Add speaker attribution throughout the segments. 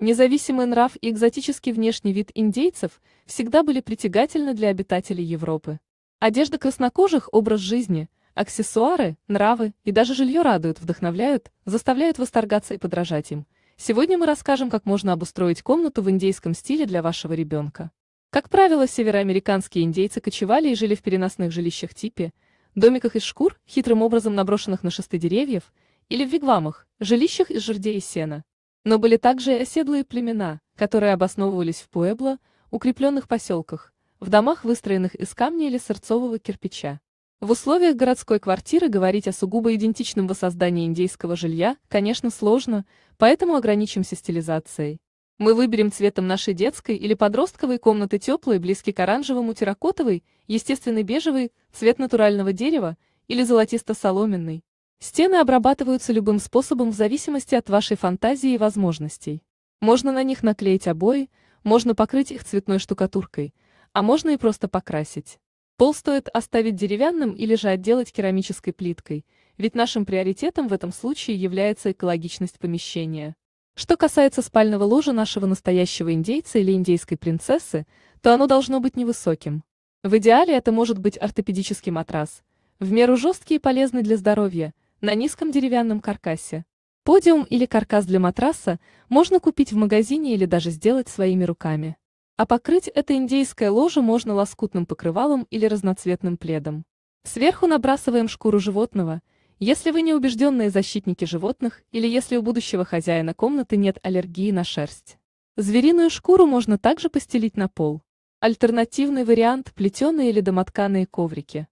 Speaker 1: Независимый нрав и экзотический внешний вид индейцев всегда были притягательны для обитателей Европы. Одежда краснокожих, образ жизни, аксессуары, нравы и даже жилье радуют, вдохновляют, заставляют восторгаться и подражать им. Сегодня мы расскажем, как можно обустроить комнату в индейском стиле для вашего ребенка. Как правило, североамериканские индейцы кочевали и жили в переносных жилищах типе, домиках из шкур, хитрым образом наброшенных на шесты деревьев, или в вигвамах, жилищах из жердей и сена. Но были также и оседлые племена, которые обосновывались в Пуэбло, укрепленных поселках, в домах, выстроенных из камня или сырцового кирпича. В условиях городской квартиры говорить о сугубо идентичном воссоздании индейского жилья, конечно, сложно, поэтому ограничимся стилизацией. Мы выберем цветом нашей детской или подростковой комнаты теплый, близкий к оранжевому терракотовый, естественный бежевый, цвет натурального дерева или золотисто-соломенный, Стены обрабатываются любым способом в зависимости от вашей фантазии и возможностей. Можно на них наклеить обои, можно покрыть их цветной штукатуркой, а можно и просто покрасить. Пол стоит оставить деревянным или же отделать керамической плиткой, ведь нашим приоритетом в этом случае является экологичность помещения. Что касается спального ложа нашего настоящего индейца или индейской принцессы, то оно должно быть невысоким. В идеале это может быть ортопедический матрас, в меру жесткий и полезный для здоровья – на низком деревянном каркасе. Подиум или каркас для матраса можно купить в магазине или даже сделать своими руками. А покрыть это индейское ложе можно лоскутным покрывалом или разноцветным пледом. Сверху набрасываем шкуру животного, если вы не убежденные защитники животных или если у будущего хозяина комнаты нет аллергии на шерсть. Звериную шкуру можно также постелить на пол. Альтернативный вариант – плетеные или домотканые коврики.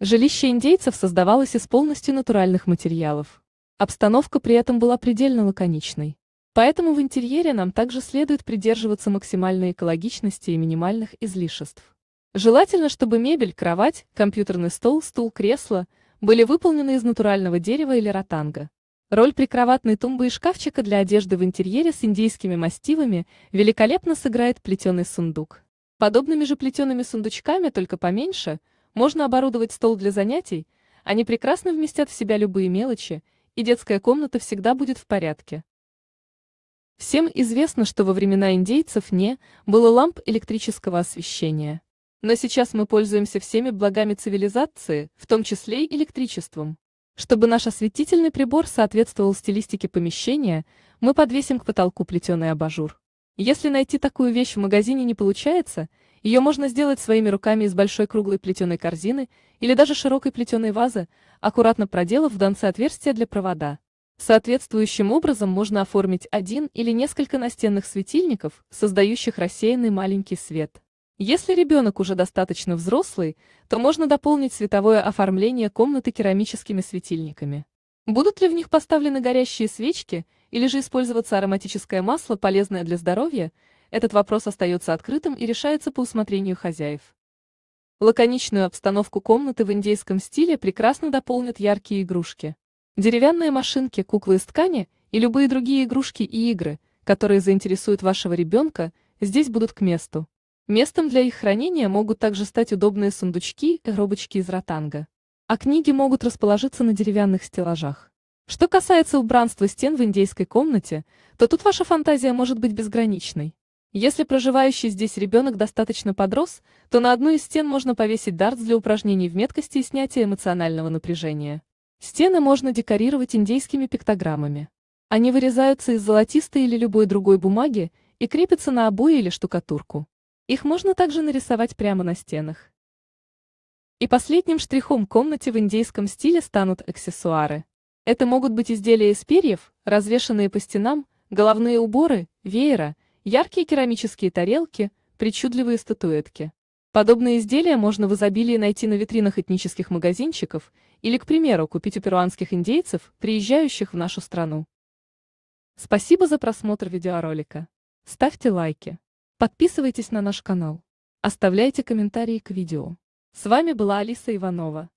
Speaker 1: Жилище индейцев создавалось из полностью натуральных материалов. Обстановка при этом была предельно лаконичной. Поэтому в интерьере нам также следует придерживаться максимальной экологичности и минимальных излишеств. Желательно, чтобы мебель, кровать, компьютерный стол, стул, кресло были выполнены из натурального дерева или ротанга. Роль прикроватной тумбы и шкафчика для одежды в интерьере с индейскими мастивами великолепно сыграет плетеный сундук. Подобными же плетеными сундучками, только поменьше – можно оборудовать стол для занятий, они прекрасно вместят в себя любые мелочи, и детская комната всегда будет в порядке. Всем известно, что во времена индейцев не было ламп электрического освещения. Но сейчас мы пользуемся всеми благами цивилизации, в том числе и электричеством. Чтобы наш осветительный прибор соответствовал стилистике помещения, мы подвесим к потолку плетеный абажур. Если найти такую вещь в магазине не получается, ее можно сделать своими руками из большой круглой плетеной корзины или даже широкой плетеной вазы, аккуратно проделав в донце отверстия для провода. Соответствующим образом можно оформить один или несколько настенных светильников, создающих рассеянный маленький свет. Если ребенок уже достаточно взрослый, то можно дополнить световое оформление комнаты керамическими светильниками. Будут ли в них поставлены горящие свечки – или же использоваться ароматическое масло, полезное для здоровья, этот вопрос остается открытым и решается по усмотрению хозяев. Лаконичную обстановку комнаты в индейском стиле прекрасно дополнят яркие игрушки. Деревянные машинки, куклы из ткани и любые другие игрушки и игры, которые заинтересуют вашего ребенка, здесь будут к месту. Местом для их хранения могут также стать удобные сундучки и коробочки из ротанга. А книги могут расположиться на деревянных стеллажах. Что касается убранства стен в индейской комнате, то тут ваша фантазия может быть безграничной. Если проживающий здесь ребенок достаточно подрос, то на одну из стен можно повесить дартс для упражнений в меткости и снятия эмоционального напряжения. Стены можно декорировать индейскими пиктограммами. Они вырезаются из золотистой или любой другой бумаги и крепятся на обои или штукатурку. Их можно также нарисовать прямо на стенах. И последним штрихом комнате в индейском стиле станут аксессуары. Это могут быть изделия из перьев, развешанные по стенам, головные уборы, веера, яркие керамические тарелки, причудливые статуэтки. Подобные изделия можно в изобилии найти на витринах этнических магазинчиков или, к примеру, купить у перуанских индейцев, приезжающих в нашу страну. Спасибо за просмотр видеоролика. Ставьте лайки. Подписывайтесь на наш канал. Оставляйте комментарии к видео. С вами была Алиса Иванова.